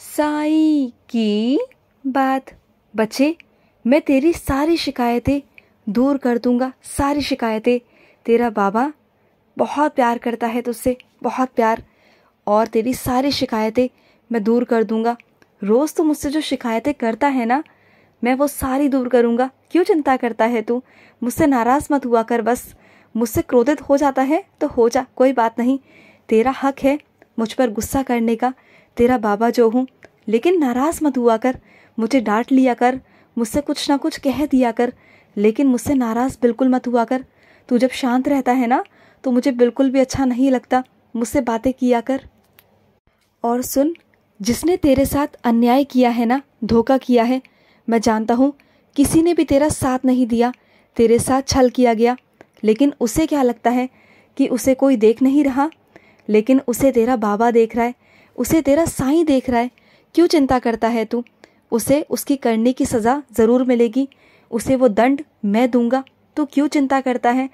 साई की बात बच्चे मैं तेरी सारी शिकायतें दूर कर दूंगा सारी शिकायतें तेरा बाबा बहुत प्यार करता है तुझसे बहुत प्यार और तेरी सारी शिकायतें मैं दूर कर दूंगा रोज़ तो मुझसे जो शिकायतें करता है ना मैं वो सारी दूर करूंगा क्यों चिंता करता है तू मुझसे नाराज़ मत हुआ कर बस मुझसे क्रोधित हो जाता है तो हो जा कोई बात नहीं तेरा हक है मुझ पर गुस्सा करने का तेरा बाबा जो हूँ लेकिन नाराज़ मत हुआ कर मुझे डांट लिया कर मुझसे कुछ ना कुछ कह दिया कर लेकिन मुझसे नाराज़ बिल्कुल मत हुआ कर तू जब शांत रहता है ना तो मुझे बिल्कुल भी अच्छा नहीं लगता मुझसे बातें किया कर और सुन जिसने तेरे साथ अन्याय किया है ना धोखा किया है मैं जानता हूँ किसी ने भी तेरा साथ नहीं दिया तेरे साथ छल किया गया लेकिन उसे क्या लगता है कि उसे कोई देख नहीं रहा लेकिन उसे तेरा बाबा देख रहा है उसे तेरा साईं देख रहा है क्यों चिंता करता है तू उसे उसकी करने की सज़ा ज़रूर मिलेगी उसे वो दंड मैं दूंगा तू क्यों चिंता करता है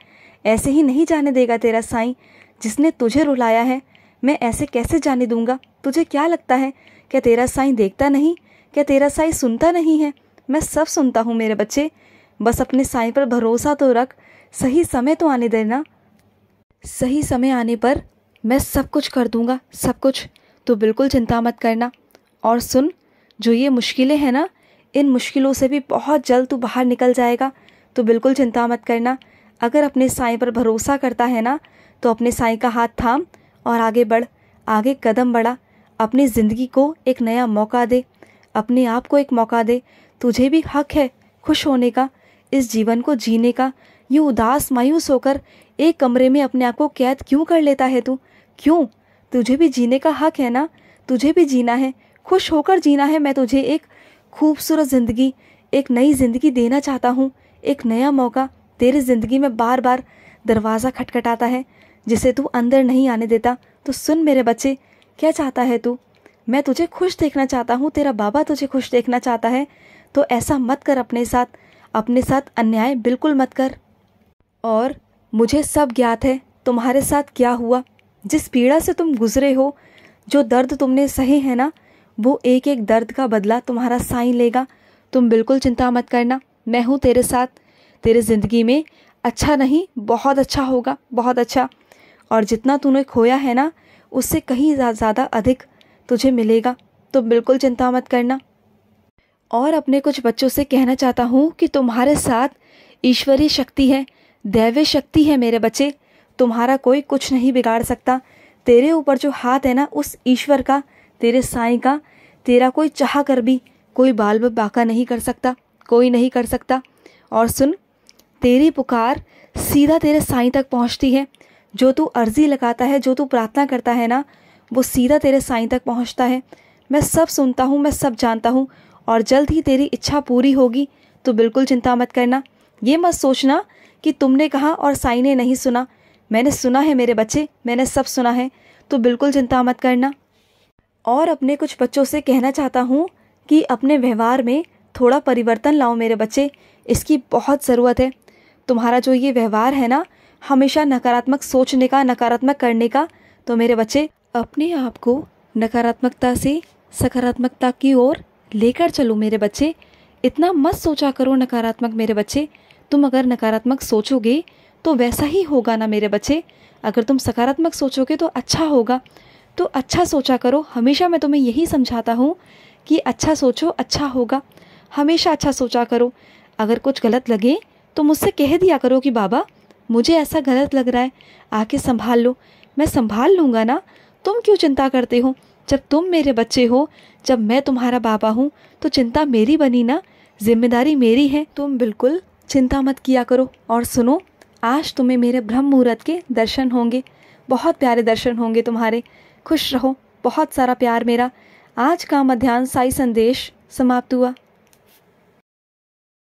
ऐसे ही नहीं जाने देगा तेरा साईं जिसने तुझे रुलाया है मैं ऐसे कैसे जाने दूंगा तुझे क्या लगता है क्या तेरा साईं देखता नहीं क्या तेरा साईं सुनता नहीं है मैं सब सुनता हूँ मेरे बच्चे बस अपने साईं पर भरोसा तो रख सही समय तो आने देना सही समय आने पर मैं सब कुछ कर दूंगा सब कुछ तो बिल्कुल चिंता मत करना और सुन जो ये मुश्किलें हैं ना इन मुश्किलों से भी बहुत जल्द तू बाहर निकल जाएगा तो बिल्कुल चिंता मत करना अगर अपने साई पर भरोसा करता है ना तो अपने साई का हाथ थाम और आगे बढ़ आगे कदम बढ़ा अपनी ज़िंदगी को एक नया मौका दे अपने आप को एक मौका दे तुझे भी हक है खुश होने का इस जीवन को जीने का यूँ उदास मायूस होकर एक कमरे में अपने आप को कैद क्यों कर लेता है तू क्यों तुझे भी जीने का हक है ना तुझे भी जीना है खुश होकर जीना है मैं तुझे एक खूबसूरत ज़िंदगी एक नई ज़िंदगी देना चाहता हूँ एक नया मौका तेरी ज़िंदगी में बार बार दरवाज़ा खटखटाता है जिसे तू अंदर नहीं आने देता तो सुन मेरे बच्चे क्या चाहता है तू मैं तुझे खुश देखना चाहता हूँ तेरा बाबा तुझे खुश देखना चाहता है तो ऐसा मत कर अपने साथ अपने साथ अन्याय बिल्कुल मत कर और मुझे सब ज्ञात है तुम्हारे साथ क्या हुआ जिस पीड़ा से तुम गुजरे हो जो दर्द तुमने सहे है ना वो एक एक दर्द का बदला तुम्हारा साइन लेगा तुम बिल्कुल चिंता मत करना मैं हूँ तेरे साथ तेरे ज़िंदगी में अच्छा नहीं बहुत अच्छा होगा बहुत अच्छा और जितना तूने खोया है ना उससे कहीं ज़्यादा अधिक तुझे मिलेगा तुम बिल्कुल चिंता मत करना और अपने कुछ बच्चों से कहना चाहता हूँ कि तुम्हारे साथ ईश्वरीय शक्ति है दैवीय शक्ति है मेरे बच्चे तुम्हारा कोई कुछ नहीं बिगाड़ सकता तेरे ऊपर जो हाथ है ना उस ईश्वर का तेरे साई का तेरा कोई चाह कर भी कोई बाल बाका नहीं कर सकता कोई नहीं कर सकता और सुन तेरी पुकार सीधा तेरे साई तक पहुंचती है जो तू अर्जी लगाता है जो तू प्रार्थना करता है ना वो सीधा तेरे साई तक पहुंचता है मैं सब सुनता हूँ मैं सब जानता हूँ और जल्द ही तेरी इच्छा पूरी होगी तो बिल्कुल चिंता मत करना ये मत सोचना कि तुमने कहा और साई ने नहीं सुना मैंने सुना है मेरे बच्चे मैंने सब सुना है तो बिल्कुल चिंता मत करना और अपने कुछ बच्चों से कहना चाहता हूँ कि अपने व्यवहार में थोड़ा परिवर्तन लाओ मेरे बच्चे इसकी बहुत ज़रूरत है तुम्हारा जो ये व्यवहार है ना हमेशा नकारात्मक सोचने का नकारात्मक करने का तो मेरे बच्चे अपने आप को नकारात्मकता से सकारात्मकता की ओर लेकर चलो मेरे बच्चे इतना मत सोचा करो नकारात्मक मेरे बच्चे तुम अगर नकारात्मक सोचोगे तो वैसा ही होगा ना मेरे बच्चे अगर तुम सकारात्मक सोचोगे तो अच्छा होगा तो अच्छा सोचा करो हमेशा मैं तुम्हें यही समझाता हूँ कि अच्छा सोचो अच्छा होगा हमेशा अच्छा सोचा करो अगर कुछ गलत लगे तो मुझसे कह दिया करो कि बाबा मुझे ऐसा गलत लग रहा है आके संभाल लो मैं संभाल लूँगा ना तुम क्यों चिंता करते हो जब तुम मेरे बच्चे हो जब मैं तुम्हारा बाबा हूँ तो चिंता मेरी बनी ना जिम्मेदारी मेरी है तुम बिल्कुल चिंता मत किया करो और सुनो आज तुम्हें मेरे ब्रह्म मुहूर्त के दर्शन होंगे बहुत प्यारे दर्शन होंगे तुम्हारे खुश रहो बहुत सारा प्यार मेरा आज का मध्यान्ह साई संदेश समाप्त हुआ